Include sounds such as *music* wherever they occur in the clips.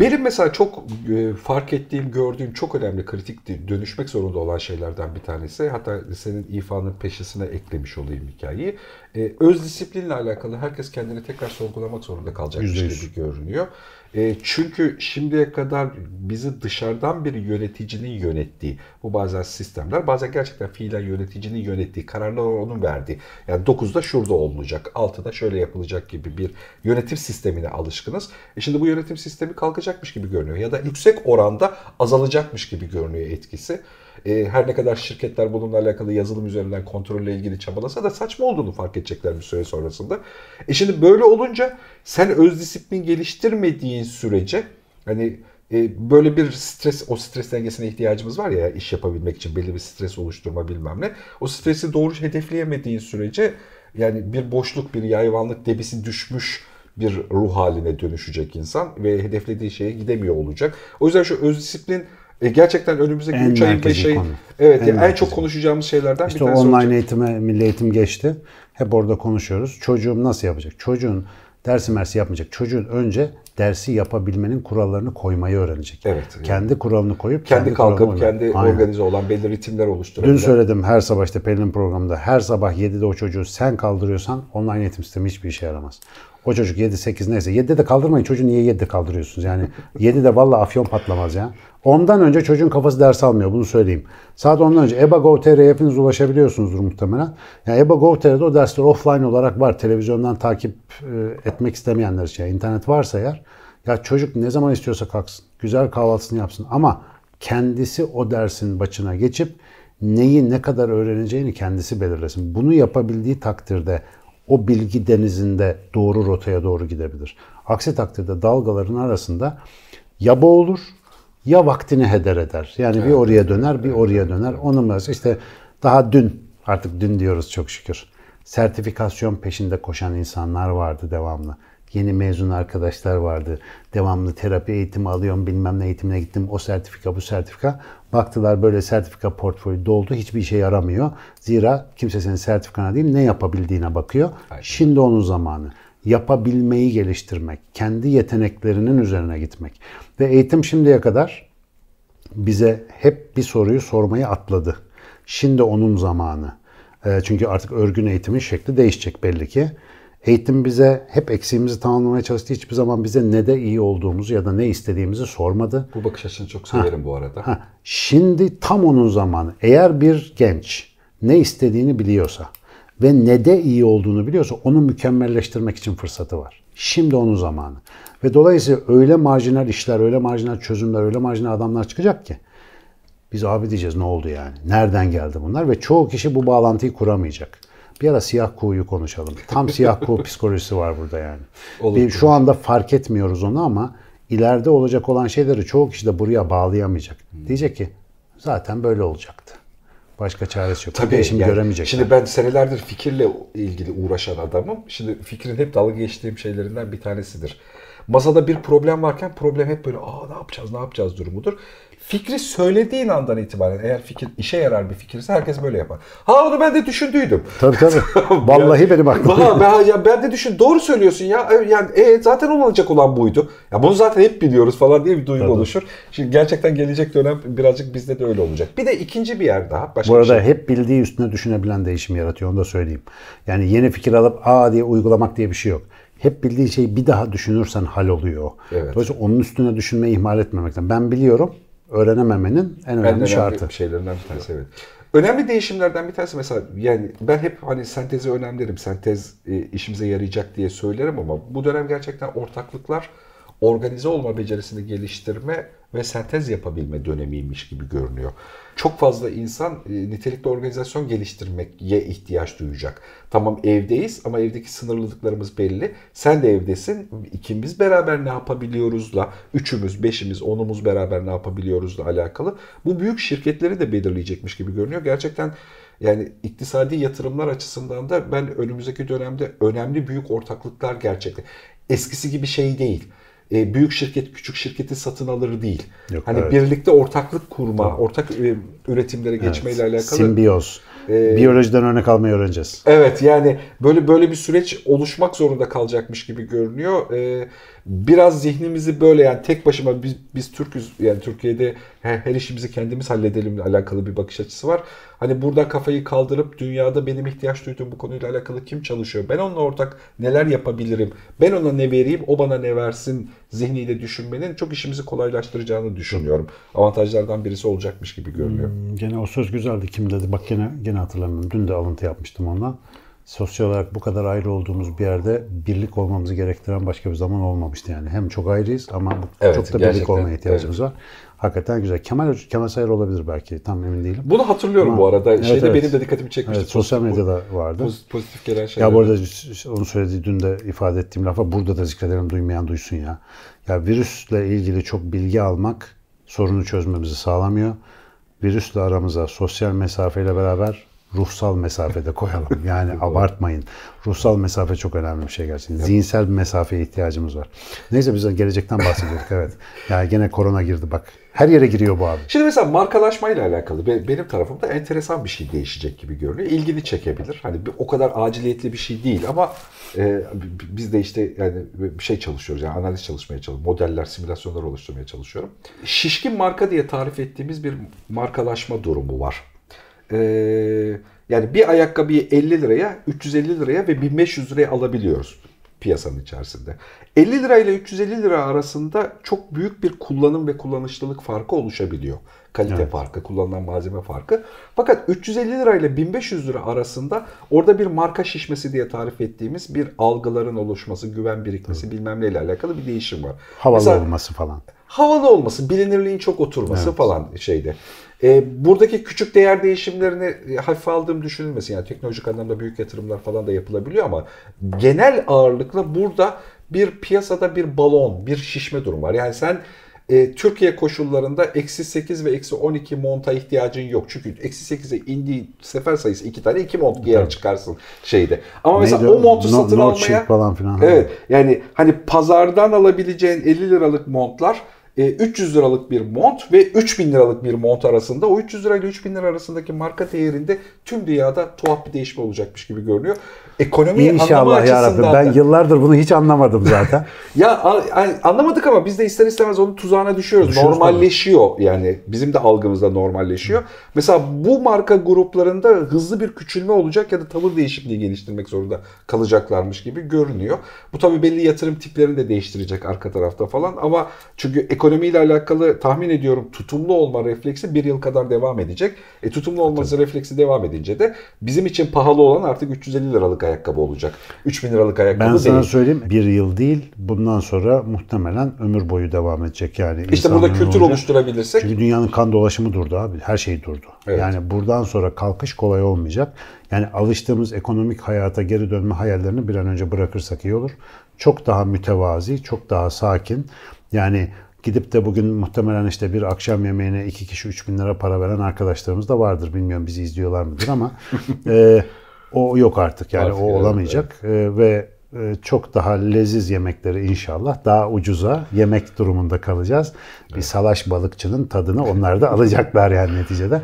Benim mesela çok e, fark ettiğim, gördüğüm çok önemli kritik dönüşmek zorunda olan şeylerden bir tanesi. Hatta senin ifanın peşesine eklemiş olayım hikayeyi. E, öz disiplinle alakalı herkes kendini tekrar sorgulamak zorunda kalacak %100. gibi görünüyor. E, çünkü şimdiye kadar bizi dışarıdan bir yöneticinin yönettiği, bu bazen sistemler, bazen gerçekten fiilen yöneticinin yönettiği, kararları onun verdiği. Yani 9'da şurada olmayacak, 6'da şöyle yapılacak gibi bir yönetim sistemine alışkınız. E şimdi bu yönetim sistemi kalkacakmış gibi görünüyor ya da yüksek oranda azalacakmış gibi görünüyor etkisi e, her ne kadar şirketler bununla alakalı yazılım üzerinden kontrolle ilgili çabalasa da saçma olduğunu fark edecekler bir süre sonrasında. E şimdi böyle olunca sen öz disiplin geliştirmediğin sürece hani e, böyle bir stres, o stres dengesine ihtiyacımız var ya iş yapabilmek için belli bir stres oluşturma bilmem ne. O stresi doğru hedefleyemediğin sürece yani bir boşluk, bir yayvanlık debisi düşmüş bir ruh haline dönüşecek insan ve hedeflediği şeye gidemiyor olacak. O yüzden şu öz disiplin e, gerçekten önümüzdeki en 3 ayın 5 ayın evet en, yani en çok konuşacağımız şeylerden işte bir tanesi online olacak. eğitime, milli eğitim geçti. Hep orada konuşuyoruz. Çocuğum nasıl yapacak? Çocuğun dersi mersi yapmayacak. Çocuğun önce dersi yapabilmenin kurallarını koymayı öğrenecek. Evet. Yani. Kendi kuralını koyup kendi, kendi kalkıp kendi Aynen. organize olan belli ritimler oluşturabilir. Dün söyledim her sabah işte Pelin programında her sabah 7'de o çocuğu sen kaldırıyorsan online eğitim sistemi hiçbir işe yaramaz. O çocuk 7, 8 neyse. 7'de de kaldırmayın. Çocuğu niye 7'de kaldırıyorsunuz? Yani *laughs* de valla afyon patlamaz ya. Ondan önce çocuğun kafası ders almıyor. Bunu söyleyeyim. Saat ondan önce eba.gov.tr'ye hepiniz ulaşabiliyorsunuzdur muhtemelen. Yani eba.gov.tr'de o dersler offline olarak var. Televizyondan takip e, etmek istemeyenler için. Yani internet varsa eğer. Ya çocuk ne zaman istiyorsa kalksın. Güzel kahvaltısını yapsın. Ama kendisi o dersin başına geçip neyi ne kadar öğreneceğini kendisi belirlesin. Bunu yapabildiği takdirde o bilgi denizinde doğru rotaya doğru gidebilir. Aksi takdirde dalgaların arasında ya boğulur ya vaktini heder eder. Yani bir oraya döner, bir oraya döner. Onun işte daha dün, artık dün diyoruz çok şükür. Sertifikasyon peşinde koşan insanlar vardı devamlı. Yeni mezun arkadaşlar vardı. Devamlı terapi eğitimi alıyorum, bilmem ne eğitimine gittim. O sertifika, bu sertifika. Baktılar böyle sertifika portföyü doldu. Hiçbir işe yaramıyor. Zira kimse senin sertifikana değil ne yapabildiğine bakıyor. Aynen. Şimdi onun zamanı. Yapabilmeyi geliştirmek. Kendi yeteneklerinin üzerine gitmek. Ve eğitim şimdiye kadar bize hep bir soruyu sormayı atladı. Şimdi onun zamanı. Ee, çünkü artık örgün eğitimin şekli değişecek belli ki. Eğitim bize hep eksiğimizi tamamlamaya çalıştı. Hiçbir zaman bize ne de iyi olduğumuzu ya da ne istediğimizi sormadı. Bu bakış açısını çok severim ha, bu arada. Ha. Şimdi tam onun zamanı. Eğer bir genç ne istediğini biliyorsa ve ne de iyi olduğunu biliyorsa onu mükemmelleştirmek için fırsatı var. Şimdi onun zamanı. Ve dolayısıyla öyle marjinal işler, öyle marjinal çözümler, öyle marjinal adamlar çıkacak ki biz abi diyeceğiz ne oldu yani? Nereden geldi bunlar? Ve çoğu kişi bu bağlantıyı kuramayacak. Bir ara siyah kuğuyu konuşalım. Tam siyah kuğu *laughs* psikolojisi var burada yani. Olur, bir, şu anda fark etmiyoruz onu ama ileride olacak olan şeyleri çoğu kişi de buraya bağlayamayacak. Hmm. Diyecek ki zaten böyle olacaktı. Başka çaresi yok. Tabii Değişim yani, göremeyecek. Şimdi ben senelerdir fikirle ilgili uğraşan adamım. Şimdi fikrin hep dalga geçtiğim şeylerinden bir tanesidir. Masada bir problem varken problem hep böyle aa ne yapacağız ne yapacağız durumudur fikri söylediğin andan itibaren eğer fikir işe yarar bir fikirse herkes böyle yapar. Ha onu ben de düşündüydüm. Tabii tabii. *laughs* Vallahi ya, benim aklım. ben, ya, ben de düşün doğru söylüyorsun ya. Yani e, zaten olacak olan buydu. Ya bunu zaten hep biliyoruz falan diye bir duygu tabii. oluşur. Şimdi gerçekten gelecek dönem birazcık bizde de öyle olacak. Bir de ikinci bir yer daha. Başka Bu arada şey. hep bildiği üstüne düşünebilen değişim yaratıyor onu da söyleyeyim. Yani yeni fikir alıp a diye uygulamak diye bir şey yok hep bildiği şeyi bir daha düşünürsen hal oluyor. Evet. Dolayısıyla onun üstüne düşünmeyi ihmal etmemekten. Ben biliyorum öğrenememenin en önemli en şartı. En şeylerinden bir tanesi evet. Önemli değişimlerden bir tanesi mesela yani ben hep hani sentezi önemlerim. Sentez e, işimize yarayacak diye söylerim ama bu dönem gerçekten ortaklıklar organize olma becerisini geliştirme ve sentez yapabilme dönemiymiş gibi görünüyor. Çok fazla insan e, nitelikli organizasyon geliştirmeye ihtiyaç duyacak. Tamam evdeyiz ama evdeki sınırlılıklarımız belli. Sen de evdesin. İkimiz beraber ne yapabiliyoruzla, üçümüz, beşimiz, onumuz beraber ne yapabiliyoruzla alakalı. Bu büyük şirketleri de belirleyecekmiş gibi görünüyor. Gerçekten yani iktisadi yatırımlar açısından da ben önümüzdeki dönemde önemli büyük ortaklıklar gerçekleşti. Eskisi gibi şey değil e, büyük şirket küçük şirketi satın alır değil. Yok, hani evet. birlikte ortaklık kurma, tamam. ortak e, üretimlere geçmeyle alakalı. Simbiyoz. Ee, Biyolojiden örnek almayı öğreneceğiz. Evet yani böyle böyle bir süreç oluşmak zorunda kalacakmış gibi görünüyor. Ee, biraz zihnimizi böyle yani tek başıma biz, biz Türk'üz yani Türkiye'de her, her işimizi kendimiz halledelim alakalı bir bakış açısı var. Hani burada kafayı kaldırıp dünyada benim ihtiyaç duyduğum bu konuyla alakalı kim çalışıyor? Ben onunla ortak neler yapabilirim? Ben ona ne vereyim? O bana ne versin? Zihniyle düşünmenin çok işimizi kolaylaştıracağını düşünüyorum. Avantajlardan birisi olacakmış gibi görünüyor. Hmm, gene o söz güzeldi. Kim dedi? Bak gene gene hatırlamıyorum. Dün de alıntı yapmıştım ondan sosyal olarak bu kadar ayrı olduğumuz bir yerde birlik olmamızı gerektiren başka bir zaman olmamıştı yani. Hem çok ayrıyız ama evet, çok da birlik olmaya ihtiyacımız evet. var. Hakikaten güzel. Kemal Kemal Sayar olabilir belki. Tam emin değilim. Bunu hatırlıyorum ama, bu arada. Evet, Şeyde evet. benim de dikkatimi çekmişti. Evet, sosyal medyada vardı. Pozitif, gelen şeyler. Ya bu arada onu söylediği dün de ifade ettiğim lafa burada da zikredelim duymayan duysun ya. Ya virüsle ilgili çok bilgi almak sorunu çözmemizi sağlamıyor. Virüsle aramıza sosyal mesafeyle beraber ruhsal mesafede koyalım. *laughs* Yani abartmayın. Ruhsal mesafe çok önemli bir şey gerçekten. Zihinsel mesafeye ihtiyacımız var. Neyse biz gelecekten bahsediyorduk evet. Yani gene korona girdi bak. Her yere giriyor bu abi. Şimdi mesela markalaşmayla alakalı benim tarafımda enteresan bir şey değişecek gibi görünüyor. İlgini çekebilir. Hani o kadar aciliyetli bir şey değil ama e, biz de işte yani bir şey çalışıyoruz. Yani analiz çalışmaya çalışıyorum. Modeller, simülasyonlar oluşturmaya çalışıyorum. Şişkin marka diye tarif ettiğimiz bir markalaşma durumu var e, yani bir ayakkabıyı 50 liraya, 350 liraya ve 1500 liraya alabiliyoruz piyasanın içerisinde. 50 lira ile 350 lira arasında çok büyük bir kullanım ve kullanışlılık farkı oluşabiliyor. Kalite evet. farkı, kullanılan malzeme farkı. Fakat 350 lira ile 1500 lira arasında orada bir marka şişmesi diye tarif ettiğimiz bir algıların oluşması, güven birikmesi evet. bilmem neyle alakalı bir değişim var. Havalı Mesela, olması falan. Havalı olması, bilinirliğin çok oturması evet. falan şeyde. E, buradaki küçük değer değişimlerini e, hafife aldığım düşünülmesin. Yani teknolojik anlamda büyük yatırımlar falan da yapılabiliyor ama genel ağırlıkla burada bir piyasada bir balon, bir şişme durum var. Yani sen e, Türkiye koşullarında eksi 8 ve eksi 12 monta ihtiyacın yok. Çünkü eksi 8'e indiği sefer sayısı 2 tane 2 mont giyer çıkarsın şeyde. Ama Neydi mesela o montu satın no, satın no almaya... falan filan. Evet yani hani pazardan alabileceğin 50 liralık montlar 300 e, liralık bir mont ve 3000 liralık bir mont arasında o 300 lirayla 3000 lira arasındaki marka değerinde tüm dünyada tuhaf bir değişme olacakmış gibi görünüyor ekonomiyi İnşallah ya Rabbi. Ben yıllardır bunu hiç anlamadım zaten. *laughs* ya anlamadık ama biz de ister istemez onun tuzağına düşüyoruz. düşüyoruz normalleşiyor tabii. yani. Bizim de algımızda normalleşiyor. Hı. Mesela bu marka gruplarında hızlı bir küçülme olacak ya da tavır değişikliği geliştirmek zorunda kalacaklarmış gibi görünüyor. Bu tabii belli yatırım tiplerini de değiştirecek arka tarafta falan ama çünkü ekonomiyle alakalı tahmin ediyorum tutumlu olma refleksi bir yıl kadar devam edecek. E tutumlu olması refleksi devam edince de bizim için pahalı olan artık 350 liralık ayakkabı olacak. 3000 liralık ayakkabı ben değil. Ben sana söyleyeyim bir yıl değil bundan sonra muhtemelen ömür boyu devam edecek yani. İşte burada kültür olacak. oluşturabilirsek. Çünkü dünyanın kan dolaşımı durdu abi. Her şey durdu. Evet. Yani buradan sonra kalkış kolay olmayacak. Yani alıştığımız ekonomik hayata geri dönme hayallerini bir an önce bırakırsak iyi olur. Çok daha mütevazi, çok daha sakin. Yani gidip de bugün muhtemelen işte bir akşam yemeğine iki kişi üç bin lira para veren arkadaşlarımız da vardır. Bilmiyorum bizi izliyorlar mıdır ama *laughs* e, o yok artık yani artık o olamayacak evet. Ee, ve e, çok daha leziz yemekleri inşallah daha ucuza yemek durumunda kalacağız. Evet. Bir salaş balıkçının tadını onlar da alacaklar yani neticede.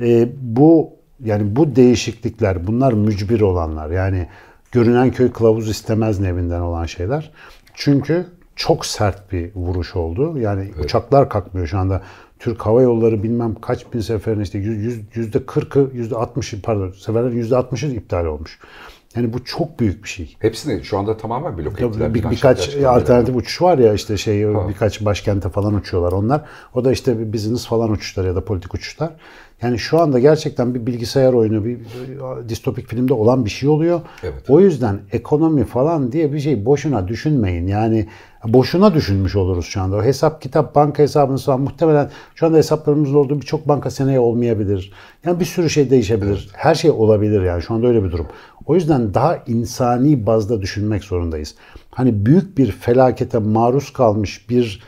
E, bu yani bu değişiklikler bunlar mücbir olanlar yani görünen köy kılavuz istemez nevinden olan şeyler. Çünkü çok sert bir vuruş oldu. Yani evet. uçaklar kalkmıyor şu anda. Türk Hava Yolları bilmem kaç bin seferin işte yüzde 40'ı, yüzde 60'ı pardon seferler yüzde 60'ı iptal olmuş. Yani bu çok büyük bir şey. Hepsini şu anda tamamen bloke ettiler. Bir, birkaç alternatif uçuş var ya işte şey ha. birkaç başkente falan uçuyorlar onlar. O da işte business falan uçuşlar ya da politik uçuşlar. Yani şu anda gerçekten bir bilgisayar oyunu, bir distopik filmde olan bir şey oluyor. Evet. O yüzden ekonomi falan diye bir şey boşuna düşünmeyin. Yani boşuna düşünmüş oluruz şu anda. O hesap, kitap, banka hesabınız falan muhtemelen şu anda hesaplarımızın olduğu birçok banka seneye olmayabilir. Yani bir sürü şey değişebilir. Her şey olabilir yani şu anda öyle bir durum. O yüzden daha insani bazda düşünmek zorundayız. Hani büyük bir felakete maruz kalmış bir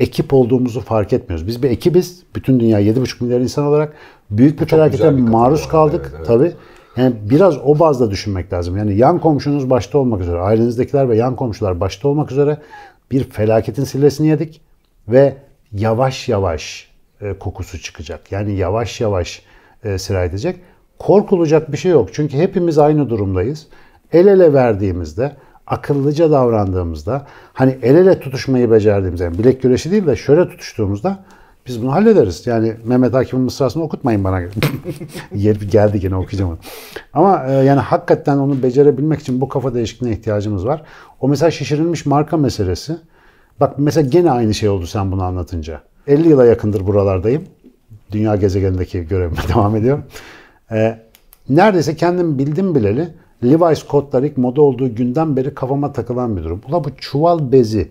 ekip olduğumuzu fark etmiyoruz. Biz bir ekibiz. Bütün dünya 7,5 milyar insan olarak büyük bir felakete bir maruz kaldık. Evet, evet. Tabii. Yani biraz o bazda düşünmek lazım. Yani yan komşunuz başta olmak üzere, ailenizdekiler ve yan komşular başta olmak üzere bir felaketin sillesini yedik ve yavaş yavaş e, kokusu çıkacak. Yani yavaş yavaş e, sirayet edecek. Korkulacak bir şey yok. Çünkü hepimiz aynı durumdayız. El ele verdiğimizde, akıllıca davrandığımızda, hani el ele tutuşmayı becerdiğimizde, yani bilek güreşi değil de şöyle tutuştuğumuzda biz bunu hallederiz. Yani Mehmet Akif'in mısrasını okutmayın bana. *laughs* Yer geldi gene okuyacağım onu. Ama e, yani hakikaten onu becerebilmek için bu kafa değişikliğine ihtiyacımız var. O mesela şişirilmiş marka meselesi. Bak mesela gene aynı şey oldu sen bunu anlatınca. 50 yıla yakındır buralardayım. Dünya gezegenindeki görevime *laughs* devam ediyorum. E, neredeyse kendim bildim bileli Levi's kotlar ilk moda olduğu günden beri kafama takılan bir durum. Ula bu çuval bezi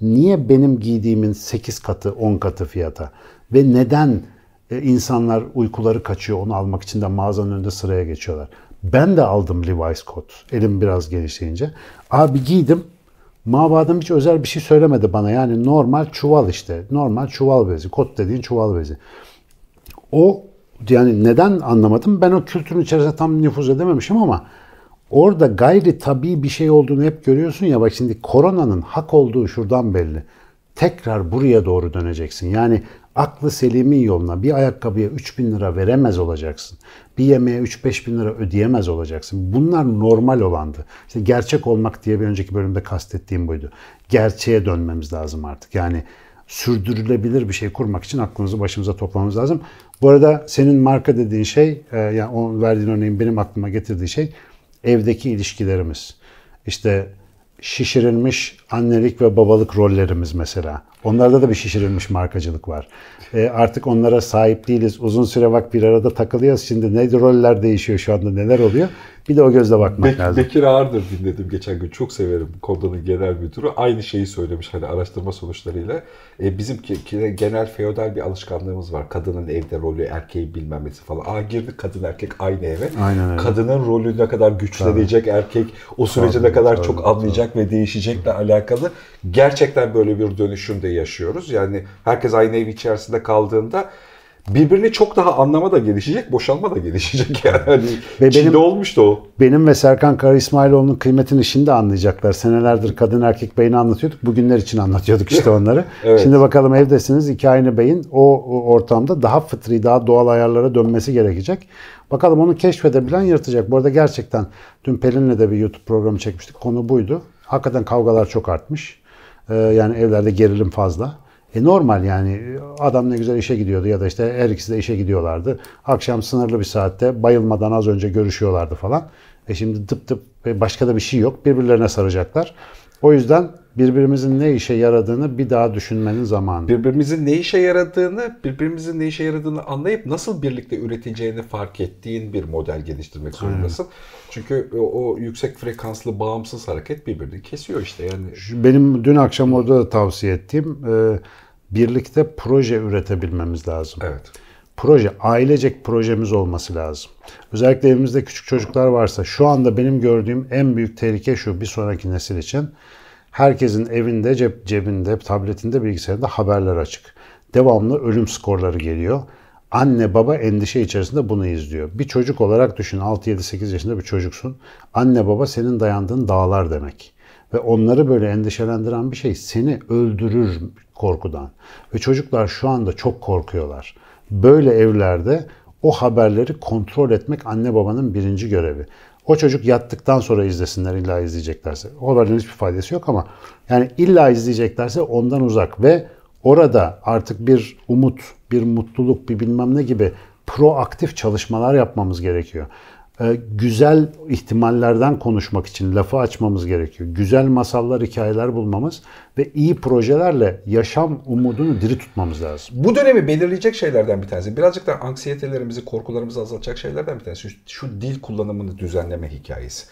niye benim giydiğimin 8 katı 10 katı fiyata ve neden e, insanlar uykuları kaçıyor onu almak için de mağazanın önünde sıraya geçiyorlar. Ben de aldım Levi's kot elim biraz genişleyince. Abi giydim Mabadem hiç özel bir şey söylemedi bana. Yani normal çuval işte. Normal çuval bezi. Kot dediğin çuval bezi. O yani neden anlamadım? Ben o kültürün içerisinde tam nüfuz edememişim ama Orada gayri tabi bir şey olduğunu hep görüyorsun ya bak şimdi koronanın hak olduğu şuradan belli. Tekrar buraya doğru döneceksin. Yani aklı selimin yoluna bir ayakkabıya 3 bin lira veremez olacaksın. Bir yemeğe 3-5 bin lira ödeyemez olacaksın. Bunlar normal olandı. İşte gerçek olmak diye bir önceki bölümde kastettiğim buydu. Gerçeğe dönmemiz lazım artık. Yani sürdürülebilir bir şey kurmak için aklımızı başımıza toplamamız lazım. Bu arada senin marka dediğin şey, e, yani verdiğin örneğin benim aklıma getirdiği şey evdeki ilişkilerimiz, işte şişirilmiş annelik ve babalık rollerimiz mesela. Onlarda da bir şişirilmiş markacılık var. E, artık onlara sahip değiliz. Uzun süre bak bir arada takılıyoruz. Şimdi ne roller değişiyor şu anda neler oluyor? Bir de o gözle bakmak Be- lazım. Bekir Ağırdır dinledim geçen gün. Çok severim Konda'nın genel müdürü. Aynı şeyi söylemiş hani araştırma sonuçlarıyla. E, bizim genel feodal bir alışkanlığımız var. Kadının evde rolü, erkeğin bilmemesi falan. Aa girdi kadın erkek aynı eve. Aynen öyle. Kadının rolü ne kadar güçlenecek tabii. erkek o süreci tabii, ne kadar tabii, çok anlayacak tabii. ve değişecekle alakalı. Gerçekten böyle bir dönüşüm değil yaşıyoruz. Yani herkes aynı ev içerisinde kaldığında birbirini çok daha anlama da gelişecek, boşanma da gelişecek *laughs* yani. Hani ve Çin'de olmuştu o. Benim ve Serkan Kara İsmailoğlu'nun kıymetini şimdi anlayacaklar. Senelerdir kadın erkek beyni anlatıyorduk. Bugünler için anlatıyorduk işte *laughs* onları. evet. Şimdi bakalım evdesiniz iki aynı beyin o, o ortamda daha fıtri, daha doğal ayarlara dönmesi gerekecek. Bakalım onu keşfedebilen yırtacak. Bu arada gerçekten dün Pelin'le de bir YouTube programı çekmiştik. Konu buydu. Hakikaten kavgalar çok artmış. Ee, yani evlerde gerilim fazla. E normal yani adam ne güzel işe gidiyordu ya da işte her ikisi de işe gidiyorlardı. Akşam sınırlı bir saatte bayılmadan az önce görüşüyorlardı falan. E şimdi tıp tıp e, başka da bir şey yok. Birbirlerine saracaklar. O yüzden birbirimizin ne işe yaradığını bir daha düşünmenin zamanı. Birbirimizin ne işe yaradığını, birbirimizin ne işe yaradığını anlayıp nasıl birlikte üreteceğini fark ettiğin bir model geliştirmek zorundasın. Aynen. Çünkü o, o yüksek frekanslı bağımsız hareket birbirini kesiyor işte yani. Benim dün akşam orada da tavsiye ettiğim e, birlikte proje üretebilmemiz lazım. Evet proje, ailecek projemiz olması lazım. Özellikle evimizde küçük çocuklar varsa şu anda benim gördüğüm en büyük tehlike şu bir sonraki nesil için. Herkesin evinde, cep, cebinde, tabletinde, bilgisayarında haberler açık. Devamlı ölüm skorları geliyor. Anne baba endişe içerisinde bunu izliyor. Bir çocuk olarak düşün 6-7-8 yaşında bir çocuksun. Anne baba senin dayandığın dağlar demek. Ve onları böyle endişelendiren bir şey seni öldürür korkudan. Ve çocuklar şu anda çok korkuyorlar böyle evlerde o haberleri kontrol etmek anne babanın birinci görevi. O çocuk yattıktan sonra izlesinler illa izleyeceklerse. O haberin hiçbir faydası yok ama yani illa izleyeceklerse ondan uzak ve orada artık bir umut, bir mutluluk, bir bilmem ne gibi proaktif çalışmalar yapmamız gerekiyor. E, güzel ihtimallerden konuşmak için lafı açmamız gerekiyor. Güzel masallar, hikayeler bulmamız ve iyi projelerle yaşam umudunu diri tutmamız lazım. Bu dönemi belirleyecek şeylerden bir tanesi. Birazcık da anksiyetelerimizi, korkularımızı azaltacak şeylerden bir tanesi. Şu, dil kullanımını düzenleme hikayesi.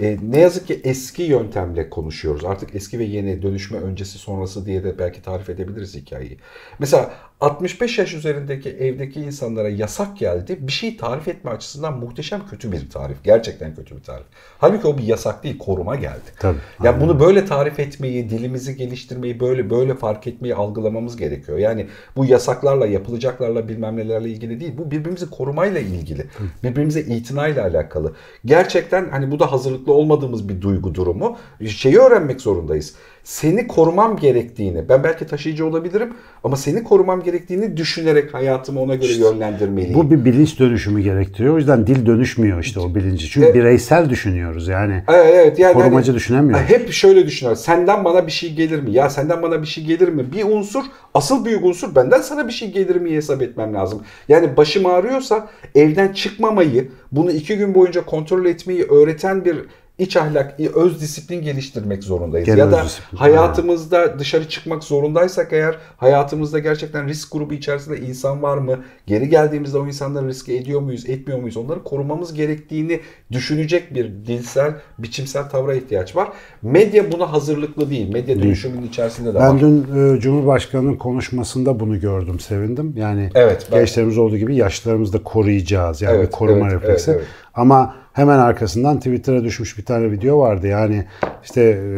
E, ne yazık ki eski yöntemle konuşuyoruz. Artık eski ve yeni dönüşme öncesi sonrası diye de belki tarif edebiliriz hikayeyi. Mesela 65 yaş üzerindeki evdeki insanlara yasak geldi. Bir şey tarif etme açısından muhteşem kötü bir tarif. Gerçekten kötü bir tarif. Halbuki o bir yasak değil, koruma geldi. Tabii. Ya yani bunu böyle tarif etmeyi, dilimizi geliştirmeyi, böyle böyle fark etmeyi algılamamız gerekiyor. Yani bu yasaklarla, yapılacaklarla, bilmem nelerle ilgili değil. Bu birbirimizi korumayla ilgili. Birbirimize itinayla alakalı. Gerçekten hani bu da hazırlıklı olmadığımız bir duygu durumu. Şeyi öğrenmek zorundayız seni korumam gerektiğini, ben belki taşıyıcı olabilirim ama seni korumam gerektiğini düşünerek hayatımı ona göre işte, yönlendirmeliyim. Bu bir bilinç dönüşümü gerektiriyor. O yüzden dil dönüşmüyor işte o bilinci. Çünkü evet. bireysel düşünüyoruz yani. Evet, evet yani hani korumacı hani, düşünemiyoruz. Hep şöyle düşünüyoruz. Senden bana bir şey gelir mi? Ya senden bana bir şey gelir mi? Bir unsur, asıl büyük unsur benden sana bir şey gelir mi hesap etmem lazım. Yani başım ağrıyorsa evden çıkmamayı, bunu iki gün boyunca kontrol etmeyi öğreten bir iç ahlak, e, öz disiplin geliştirmek zorundayız. Genel ya da hayatımızda yani. dışarı çıkmak zorundaysak eğer hayatımızda gerçekten risk grubu içerisinde insan var mı? Geri geldiğimizde o insanları riske ediyor muyuz, etmiyor muyuz? Onları korumamız gerektiğini düşünecek bir dilsel, biçimsel tavra ihtiyaç var. Medya buna hazırlıklı değil. Medya dönüşümünün içerisinde de ben var. Ben dün e, Cumhurbaşkanı'nın konuşmasında bunu gördüm, sevindim. Yani evet, ben... gençlerimiz olduğu gibi yaşlarımızı da koruyacağız. Yani evet, koruma evet, refleksi. Evet, evet. Ama hemen arkasından Twitter'a düşmüş bir tane video vardı. Yani işte e,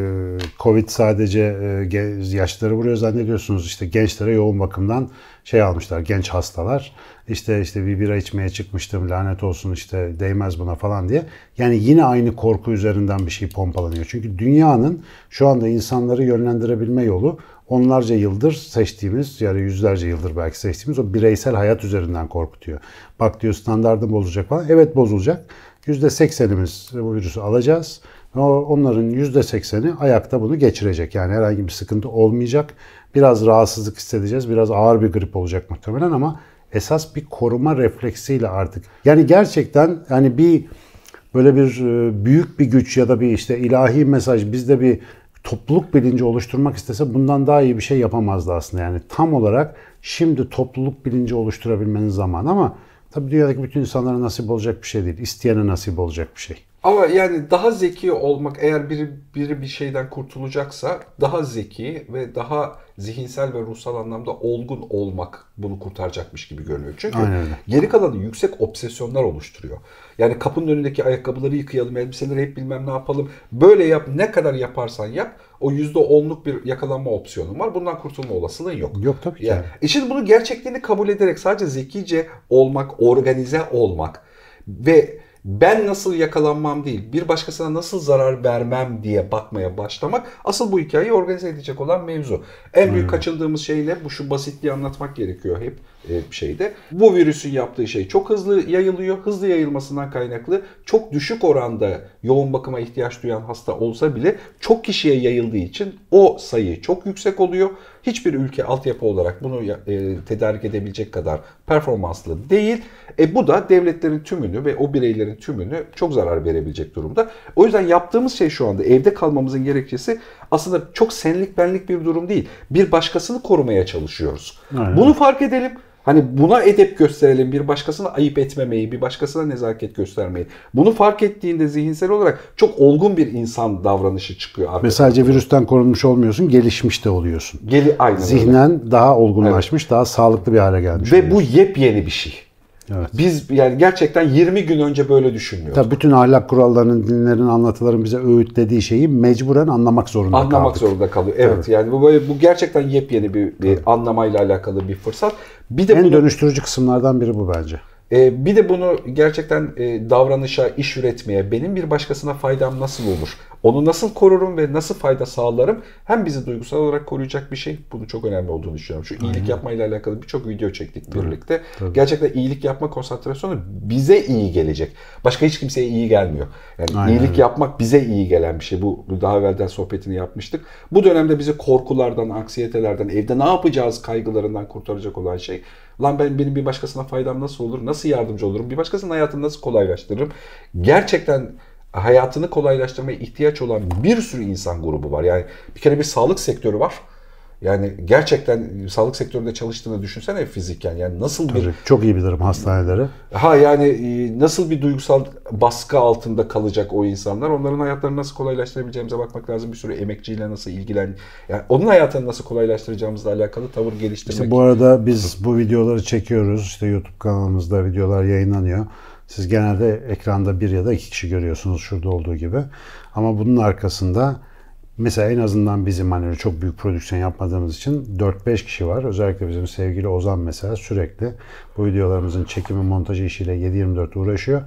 Covid sadece e, yaşlıları vuruyor zannediyorsunuz. İşte gençlere yoğun bakımdan şey almışlar genç hastalar. İşte işte bir bira içmeye çıkmıştım lanet olsun işte değmez buna falan diye. Yani yine aynı korku üzerinden bir şey pompalanıyor. Çünkü dünyanın şu anda insanları yönlendirebilme yolu onlarca yıldır seçtiğimiz yani yüzlerce yıldır belki seçtiğimiz o bireysel hayat üzerinden korkutuyor. Bak diyor standartım bozulacak falan. Evet bozulacak. %80'imiz bu virüsü alacağız. Onların %80'i ayakta bunu geçirecek. Yani herhangi bir sıkıntı olmayacak. Biraz rahatsızlık hissedeceğiz. Biraz ağır bir grip olacak muhtemelen ama esas bir koruma refleksiyle artık. Yani gerçekten yani bir böyle bir e, büyük bir güç ya da bir işte ilahi mesaj bizde bir topluluk bilinci oluşturmak istese bundan daha iyi bir şey yapamazdı aslında. Yani tam olarak şimdi topluluk bilinci oluşturabilmenin zamanı ama Tabii dünyadaki bütün insanlara nasip olacak bir şey değil. İsteyene nasip olacak bir şey. Ama yani daha zeki olmak eğer biri, biri bir şeyden kurtulacaksa daha zeki ve daha zihinsel ve ruhsal anlamda olgun olmak bunu kurtaracakmış gibi görünüyor. Çünkü Aynen. geri kalanı yüksek obsesyonlar oluşturuyor. Yani kapının önündeki ayakkabıları yıkayalım, elbiseleri hep bilmem ne yapalım. Böyle yap ne kadar yaparsan yap o yüzde onluk bir yakalanma opsiyonun var. Bundan kurtulma olasılığın yok. Yok tabii ki. Yani. E şimdi bunu gerçekliğini kabul ederek sadece zekice olmak, organize olmak ve ben nasıl yakalanmam değil, bir başkasına nasıl zarar vermem diye bakmaya başlamak asıl bu hikayeyi organize edecek olan mevzu. En büyük hmm. kaçındığımız şey ne? bu şu basitliği anlatmak gerekiyor hep e, şeyde. Bu virüsün yaptığı şey çok hızlı yayılıyor. Hızlı yayılmasından kaynaklı çok düşük oranda yoğun bakıma ihtiyaç duyan hasta olsa bile çok kişiye yayıldığı için o sayı çok yüksek oluyor. Hiçbir ülke altyapı olarak bunu e, tedarik edebilecek kadar performanslı değil. E bu da devletlerin tümünü ve o bireylerin tümünü çok zarar verebilecek durumda. O yüzden yaptığımız şey şu anda evde kalmamızın gerekçesi aslında çok senlik benlik bir durum değil. Bir başkasını korumaya çalışıyoruz. Aynen. Bunu fark edelim. Hani buna edep gösterelim. Bir başkasına ayıp etmemeyi, bir başkasına nezaket göstermeyi. Bunu fark ettiğinde zihinsel olarak çok olgun bir insan davranışı çıkıyor. Arkadaşlar. sadece virüsten korunmuş olmuyorsun, gelişmiş de oluyorsun. Geli, aynen Zihnen öyle. daha olgunlaşmış, evet. daha sağlıklı bir hale gelmiş. Ve oluyorsun. bu yepyeni bir şey. Evet. Biz yani gerçekten 20 gün önce böyle düşünmüyorduk. Tabii bütün ahlak kurallarının, dinlerin, anlatıların bize öğütlediği şeyi mecburen anlamak zorunda anlamak kaldık. Anlamak zorunda kalıyor. Evet, evet. yani bu böyle, bu gerçekten yepyeni bir, bir evet. anlamayla alakalı bir fırsat. Bir de en bunu... dönüştürücü kısımlardan biri bu bence. E, bir de bunu gerçekten e, davranışa, iş üretmeye, benim bir başkasına faydam nasıl olur? Onu nasıl korurum ve nasıl fayda sağlarım? Hem bizi duygusal olarak koruyacak bir şey. Bunu çok önemli olduğunu düşünüyorum. Şu iyilik Aynen. yapmayla alakalı birçok video çektik birlikte. Tabii, tabii. Gerçekten iyilik yapma konsantrasyonu bize iyi gelecek. Başka hiç kimseye iyi gelmiyor. Yani Aynen. iyilik yapmak bize iyi gelen bir şey. Bu daha evvelden sohbetini yapmıştık. Bu dönemde bizi korkulardan, anksiyetelerden, evde ne yapacağız kaygılarından kurtaracak olan şey. Lan ben benim bir başkasına faydam nasıl olur? Nasıl nasıl yardımcı olurum? Bir başkasının hayatını nasıl kolaylaştırırım? Gerçekten hayatını kolaylaştırmaya ihtiyaç olan bir sürü insan grubu var. Yani bir kere bir sağlık sektörü var. Yani gerçekten sağlık sektöründe çalıştığını düşünsene fizikken. Yani nasıl Tabii, bir... Çok iyi bilirim hastaneleri. Ha yani e, nasıl bir duygusal baskı altında kalacak o insanlar. Onların hayatlarını nasıl kolaylaştırabileceğimize bakmak lazım. Bir sürü emekçiyle nasıl ilgilen... Yani onun hayatını nasıl kolaylaştıracağımızla alakalı tavır geliştirmek. İşte bu arada biz bu videoları çekiyoruz. İşte YouTube kanalımızda videolar yayınlanıyor. Siz genelde ekranda bir ya da iki kişi görüyorsunuz şurada olduğu gibi. Ama bunun arkasında Mesela en azından bizim hani çok büyük prodüksiyon yapmadığımız için 4-5 kişi var. Özellikle bizim sevgili Ozan mesela sürekli bu videolarımızın çekimi montajı işiyle 7-24 uğraşıyor.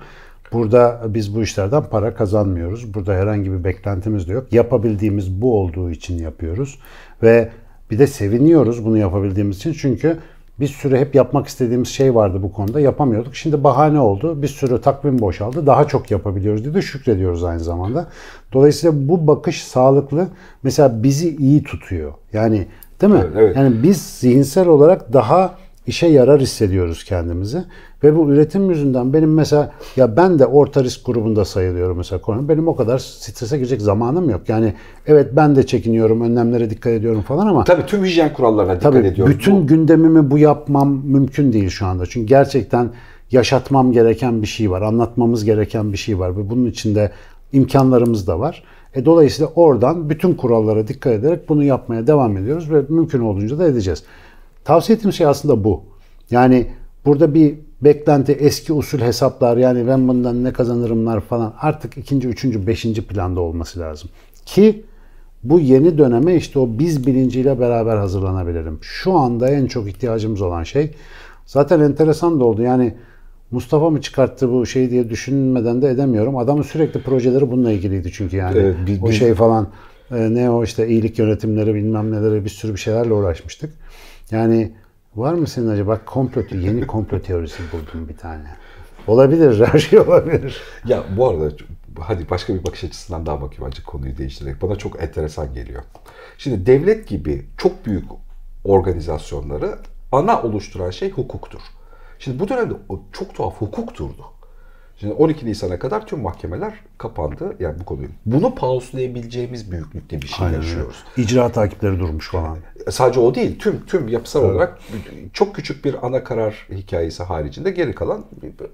Burada biz bu işlerden para kazanmıyoruz. Burada herhangi bir beklentimiz de yok. Yapabildiğimiz bu olduğu için yapıyoruz. Ve bir de seviniyoruz bunu yapabildiğimiz için. Çünkü bir sürü hep yapmak istediğimiz şey vardı bu konuda yapamıyorduk. Şimdi bahane oldu. Bir sürü takvim boşaldı. Daha çok yapabiliyoruz diye de Şükrediyoruz aynı zamanda. Dolayısıyla bu bakış sağlıklı. Mesela bizi iyi tutuyor. Yani değil mi? Evet, evet. Yani biz zihinsel olarak daha işe yarar hissediyoruz kendimizi. Ve bu üretim yüzünden benim mesela ya ben de orta risk grubunda sayılıyorum mesela konu. Benim o kadar strese girecek zamanım yok. Yani evet ben de çekiniyorum, önlemlere dikkat ediyorum falan ama tabii tüm hijyen kurallarına dikkat tabii, ediyorum. Bütün bu. gündemimi bu yapmam mümkün değil şu anda. Çünkü gerçekten yaşatmam gereken bir şey var, anlatmamız gereken bir şey var ve bunun içinde imkanlarımız da var. E, dolayısıyla oradan bütün kurallara dikkat ederek bunu yapmaya devam ediyoruz ve mümkün olduğunca da edeceğiz. Tavsiye ettiğim şey aslında bu. Yani burada bir beklenti, eski usul hesaplar yani ben bundan ne kazanırımlar falan artık ikinci, üçüncü, beşinci planda olması lazım. Ki bu yeni döneme işte o biz bilinciyle beraber hazırlanabilirim. Şu anda en çok ihtiyacımız olan şey zaten enteresan da oldu. Yani Mustafa mı çıkarttı bu şey diye düşünmeden de edemiyorum. Adamın sürekli projeleri bununla ilgiliydi çünkü yani. Evet, biz, o şey falan e, ne o işte iyilik yönetimleri bilmem neleri bir sürü bir şeylerle uğraşmıştık. Yani var mı senin acaba komplo yeni komplo teorisi buldum bir tane? Olabilir, *laughs* her şey olabilir. Ya bu arada hadi başka bir bakış açısından daha bakayım azıcık konuyu değiştirerek. Bana çok enteresan geliyor. Şimdi devlet gibi çok büyük organizasyonları ana oluşturan şey hukuktur. Şimdi bu dönemde çok tuhaf hukuk durdu. Şimdi 12 Nisan'a kadar tüm mahkemeler kapandı. Yani bu konuyu. Bunu pausulayabileceğimiz büyüklükte bir şey Aynen. yaşıyoruz. İcra takipleri durmuş falan. E, sadece o değil. Tüm tüm yapısal evet. olarak çok küçük bir ana karar hikayesi haricinde geri kalan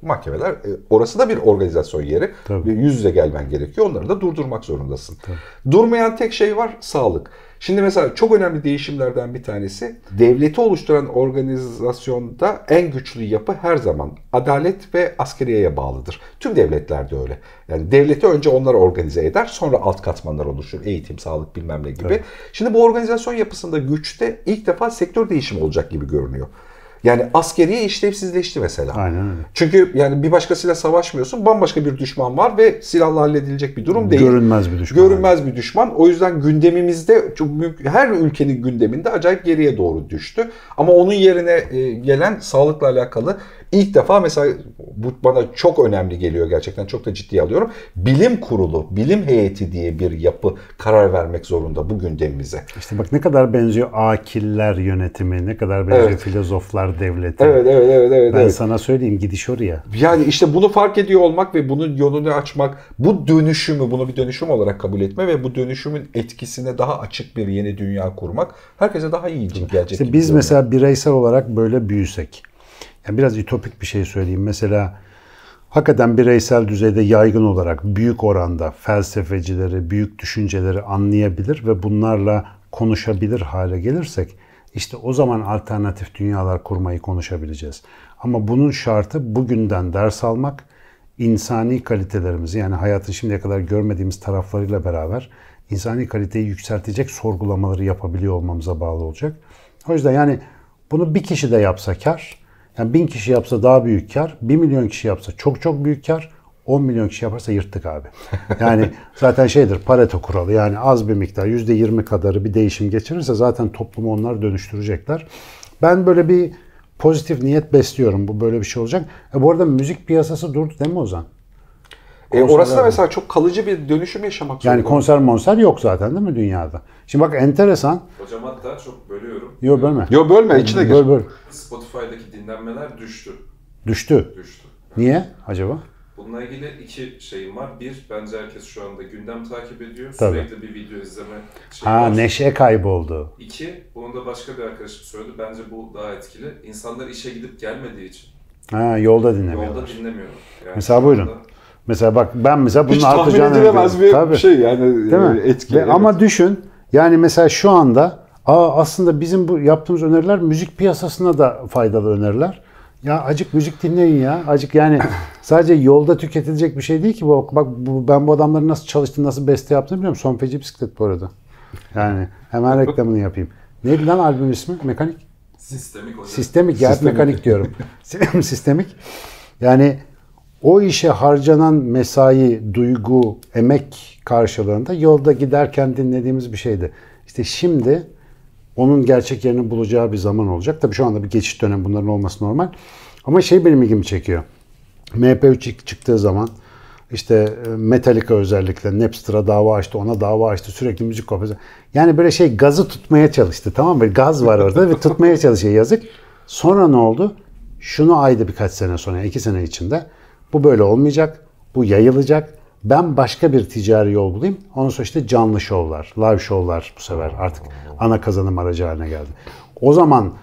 mahkemeler e, orası da bir organizasyon yeri. Tabii. Yüz yüze gelmen gerekiyor. Onları da durdurmak zorundasın. Tabii. Durmayan tek şey var sağlık. Şimdi mesela çok önemli değişimlerden bir tanesi devleti oluşturan organizasyonda en güçlü yapı her zaman adalet ve askeriyeye bağlıdır. Tüm devletlerde öyle. Yani devleti önce onlar organize eder sonra alt katmanlar oluşur. Eğitim, sağlık bilmem ne gibi. Evet. Şimdi bu organizasyon yapısında güçte ilk defa sektör değişimi olacak gibi görünüyor. Yani askeriye işlevsizleşti mesela. Aynen öyle. Çünkü yani bir başkasıyla savaşmıyorsun. Bambaşka bir düşman var ve silahla halledilecek bir durum değil. Görünmez bir düşman. Görünmez yani. bir düşman. O yüzden gündemimizde çok her ülkenin gündeminde acayip geriye doğru düştü. Ama onun yerine e, gelen sağlıkla alakalı İlk defa mesela bu bana çok önemli geliyor gerçekten çok da ciddi alıyorum. Bilim kurulu, bilim heyeti diye bir yapı karar vermek zorunda bugün gündemimize. İşte bak ne kadar benziyor akiller yönetimi, ne kadar benziyor evet. filozoflar devleti. Evet, evet, evet, evet. Ben evet. sana söyleyeyim gidiş oraya. Yani işte bunu fark ediyor olmak ve bunun yolunu açmak, bu dönüşümü, bunu bir dönüşüm olarak kabul etme ve bu dönüşümün etkisine daha açık bir yeni dünya kurmak herkese daha iyi gelecek. İşte biz mesela bireysel olarak böyle büyüsek, yani biraz ütopik bir şey söyleyeyim. Mesela hakikaten bireysel düzeyde yaygın olarak büyük oranda felsefecileri, büyük düşünceleri anlayabilir ve bunlarla konuşabilir hale gelirsek işte o zaman alternatif dünyalar kurmayı konuşabileceğiz. Ama bunun şartı bugünden ders almak, insani kalitelerimizi yani hayatın şimdiye kadar görmediğimiz taraflarıyla beraber insani kaliteyi yükseltecek sorgulamaları yapabiliyor olmamıza bağlı olacak. O yüzden yani bunu bir kişi de yapsa kar, yani bin kişi yapsa daha büyük kar, bir milyon kişi yapsa çok çok büyük kar, 10 milyon kişi yaparsa yırttık abi. *laughs* Yani zaten şeydir Pareto kuralı yani az bir miktar yüzde yirmi kadarı bir değişim geçirirse zaten toplumu onlar dönüştürecekler. Ben böyle bir pozitif niyet besliyorum bu böyle bir şey olacak. E bu arada müzik piyasası durdu değil mi Ozan? E, orası da mesela çok kalıcı bir dönüşüm yaşamak zorunda. Yani konser monser yok zaten değil mi dünyada? Şimdi bak enteresan. Hocam hatta çok bölüyorum. Yok bölme. Yok bölme içine gir. Böl, böl. Spotify'daki dinlenmeler düştü. Düştü. Düştü. Niye acaba? Bununla ilgili iki şeyim var. Bir, bence herkes şu anda gündem takip ediyor. Tabii. Sürekli bir video izleme şeyi Ha, var. neşe kayboldu. İki, bunu da başka bir arkadaşım söyledi. Bence bu daha etkili. İnsanlar işe gidip gelmediği için. Ha, yolda dinlemiyorlar. Yolda dinlemiyorlar. Yani Mesela buyurun. Anda Mesela bak ben mesela bunun Hiç artacağını... tahmin edilemez bir Tabii. şey yani Değil mi? E, etki. Ve, evet. Ama düşün yani mesela şu anda aa aslında bizim bu yaptığımız öneriler müzik piyasasına da faydalı öneriler. Ya acık müzik dinleyin ya. Acık yani *clears throat* sadece yolda tüketilecek bir şey değil ki bu. Bak bu, ben bu adamların nasıl çalıştığını, nasıl beste yaptığını biliyorum. Son feci bisiklet bu arada. Yani hemen reklamını yapayım. Neydi lan albüm ismi? Mekanik? Sistemik hocam. Sistemik, ya Sistemik. mekanik diyorum. *laughs* *laughs* Sistemik. Yani o işe harcanan mesai, duygu, emek karşılığında yolda giderken dinlediğimiz bir şeydi. İşte şimdi onun gerçek yerini bulacağı bir zaman olacak. Tabii şu anda bir geçiş dönemi bunların olması normal. Ama şey benim ilgimi çekiyor. MP3 çıktığı zaman işte e, Metallica özellikle Napster'a dava açtı, ona dava açtı, sürekli müzik kopyası. Yani böyle şey gazı tutmaya çalıştı tamam mı? Gaz var orada ve tutmaya çalışıyor yazık. Sonra ne oldu? Şunu ayda birkaç sene sonra, iki sene içinde bu böyle olmayacak. Bu yayılacak. Ben başka bir ticari yol bulayım. Ondan sonra işte canlı şovlar, live şovlar bu sefer artık ana kazanım aracı haline geldi. O zaman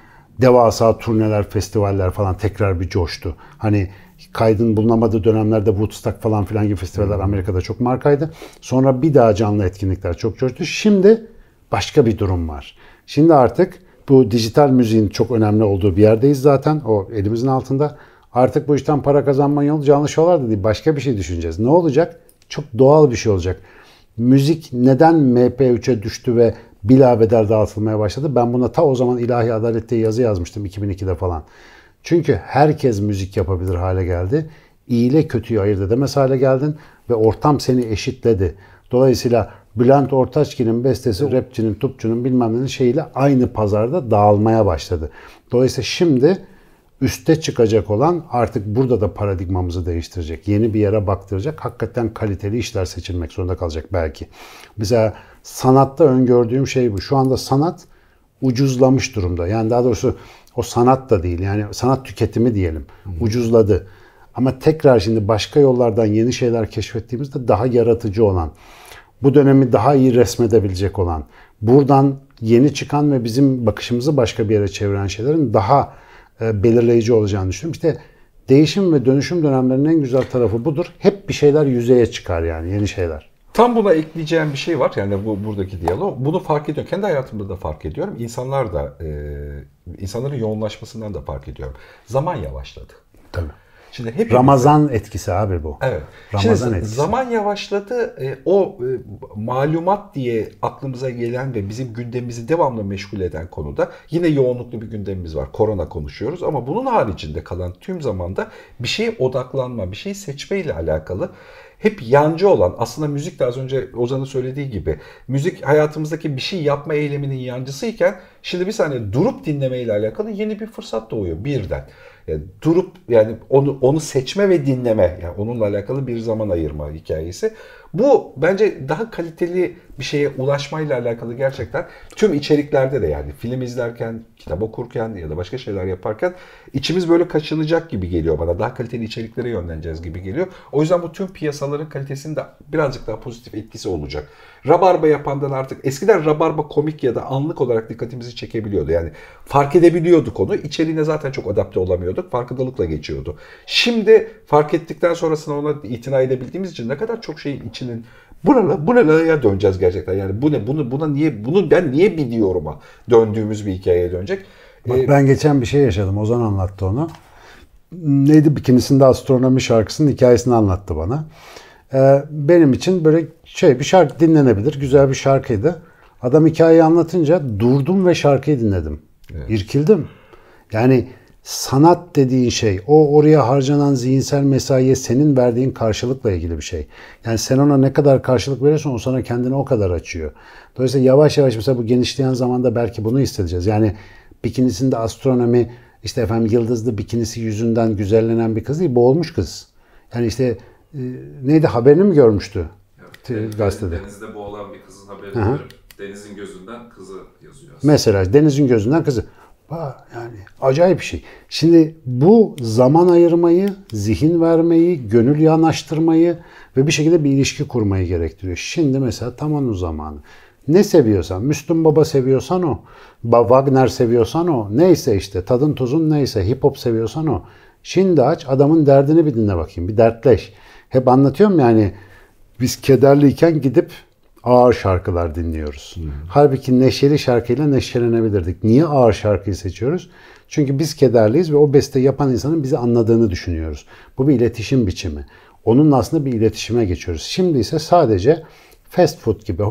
devasa turneler, festivaller falan tekrar bir coştu. Hani kaydın bulunamadığı dönemlerde Woodstock falan filan gibi festivaller Amerika'da çok markaydı. Sonra bir daha canlı etkinlikler çok coştu. Şimdi başka bir durum var. Şimdi artık bu dijital müziğin çok önemli olduğu bir yerdeyiz zaten. O elimizin altında artık bu işten para kazanma yolu canlı şovlar da değil. Başka bir şey düşüneceğiz. Ne olacak? Çok doğal bir şey olacak. Müzik neden MP3'e düştü ve bilaveder dağıtılmaya başladı? Ben buna ta o zaman İlahi Adalet diye yazı yazmıştım 2002'de falan. Çünkü herkes müzik yapabilir hale geldi. İyi ile kötüyü ayırt edemez hale geldin ve ortam seni eşitledi. Dolayısıyla Bülent Ortaçgil'in bestesi evet. rapçinin, tupçunun bilmem nenin şeyiyle aynı pazarda dağılmaya başladı. Dolayısıyla şimdi üste çıkacak olan artık burada da paradigmamızı değiştirecek. Yeni bir yere baktıracak. Hakikaten kaliteli işler seçilmek zorunda kalacak belki. Mesela sanatta öngördüğüm şey bu. Şu anda sanat ucuzlamış durumda. Yani daha doğrusu o sanat da değil. Yani sanat tüketimi diyelim. Ucuzladı. Ama tekrar şimdi başka yollardan yeni şeyler keşfettiğimizde daha yaratıcı olan, bu dönemi daha iyi resmedebilecek olan, buradan yeni çıkan ve bizim bakışımızı başka bir yere çeviren şeylerin daha e, belirleyici olacağını düşünüyorum. İşte değişim ve dönüşüm dönemlerinin en güzel tarafı budur. Hep bir şeyler yüzeye çıkar yani yeni şeyler. Tam buna ekleyeceğim bir şey var yani bu buradaki diyalog. Bunu fark ediyorum. Kendi hayatımda da fark ediyorum. İnsanlar da e, insanların yoğunlaşmasından da fark ediyorum. Zaman yavaşladı. Tabii. Şimdi hepimiz... Ramazan etkisi abi bu. Evet. Ramazan Şimdi etkisi. Zaman yavaşladı. E, o e, malumat diye aklımıza gelen ve bizim gündemimizi devamlı meşgul eden konuda yine yoğunluklu bir gündemimiz var. Korona konuşuyoruz ama bunun haricinde kalan tüm zamanda bir şeye odaklanma, bir şeyi seçme ile alakalı hep yancı olan aslında müzik de az önce Ozan'ın söylediği gibi müzik hayatımızdaki bir şey yapma eyleminin yancısıyken şimdi bir saniye durup dinleme ile alakalı yeni bir fırsat doğuyor birden. Yani durup yani onu onu seçme ve dinleme yani onunla alakalı bir zaman ayırma hikayesi. Bu bence daha kaliteli bir şeye ulaşmayla alakalı gerçekten tüm içeriklerde de yani film izlerken, kitap okurken ya da başka şeyler yaparken içimiz böyle kaçınacak gibi geliyor bana. Daha kaliteli içeriklere yönleneceğiz gibi geliyor. O yüzden bu tüm piyasaların kalitesinin de birazcık daha pozitif etkisi olacak rabarba yapandan artık eskiden rabarba komik ya da anlık olarak dikkatimizi çekebiliyordu. Yani fark edebiliyorduk onu. İçeriğine zaten çok adapte olamıyorduk. Farkındalıkla geçiyordu. Şimdi fark ettikten sonrasına ona itina edebildiğimiz için ne kadar çok şeyin içinin Burala, buralara döneceğiz gerçekten. Yani bu ne, bunu, buna niye, bunu ben niye biliyorum'a döndüğümüz bir hikayeye dönecek. Bak ee, ben geçen bir şey yaşadım. Ozan anlattı onu. Neydi bikinisinde astronomi şarkısının hikayesini anlattı bana. Ee, benim için böyle şey bir şarkı dinlenebilir. Güzel bir şarkıydı. Adam hikayeyi anlatınca durdum ve şarkıyı dinledim. Evet. İrkildim. Yani sanat dediğin şey o oraya harcanan zihinsel mesaiye senin verdiğin karşılıkla ilgili bir şey. Yani sen ona ne kadar karşılık verirsen o sana kendini o kadar açıyor. Dolayısıyla yavaş yavaş mesela bu genişleyen zamanda belki bunu hissedeceğiz. Yani bikinisinde astronomi işte efendim yıldızlı bikinisi yüzünden güzellenen bir kız değil boğulmuş kız. Yani işte ee, neydi haberini mi görmüştü evet, gazetede? Denizde boğulan bir kızın haberini Aha. görüp Deniz'in gözünden kızı yazıyor. Aslında. Mesela Deniz'in gözünden kızı. Ba, yani acayip bir şey. Şimdi bu zaman ayırmayı, zihin vermeyi, gönül yanaştırmayı ve bir şekilde bir ilişki kurmayı gerektiriyor. Şimdi mesela tam o zamanı. Ne seviyorsan, Müslüm Baba seviyorsan o, Wagner seviyorsan o, neyse işte tadın tuzun neyse, hip hop seviyorsan o. Şimdi aç adamın derdini bir dinle bakayım, bir dertleş. Hep anlatıyorum yani biz kederliyken gidip ağır şarkılar dinliyoruz. Hmm. Halbuki neşeli şarkıyla neşelenebilirdik. Niye ağır şarkıyı seçiyoruz? Çünkü biz kederliyiz ve o beste yapan insanın bizi anladığını düşünüyoruz. Bu bir iletişim biçimi. Onunla aslında bir iletişime geçiyoruz. Şimdi ise sadece fast food gibi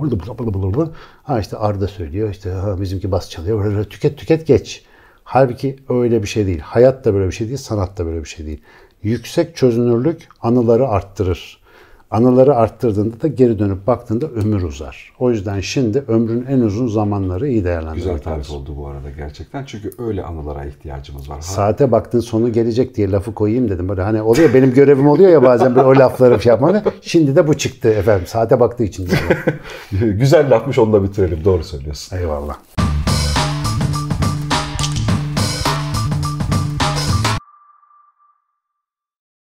ha işte Arda söylüyor işte ha bizimki bas çalıyor tüket tüket geç. Halbuki öyle bir şey değil. Hayat da böyle bir şey değil, sanat da böyle bir şey değil yüksek çözünürlük anıları arttırır. Anıları arttırdığında da geri dönüp baktığında ömür uzar. O yüzden şimdi ömrün en uzun zamanları iyi değerlendirmek Güzel tarif oldu bu arada gerçekten. Çünkü öyle anılara ihtiyacımız var. Saate baktın sonu gelecek diye lafı koyayım dedim. Böyle hani oluyor benim görevim oluyor ya bazen böyle o lafları şey yapmanı. Şimdi de bu çıktı efendim. Saate baktığı için. *laughs* Güzel lafmış onu da bitirelim. Doğru söylüyorsun. Eyvallah.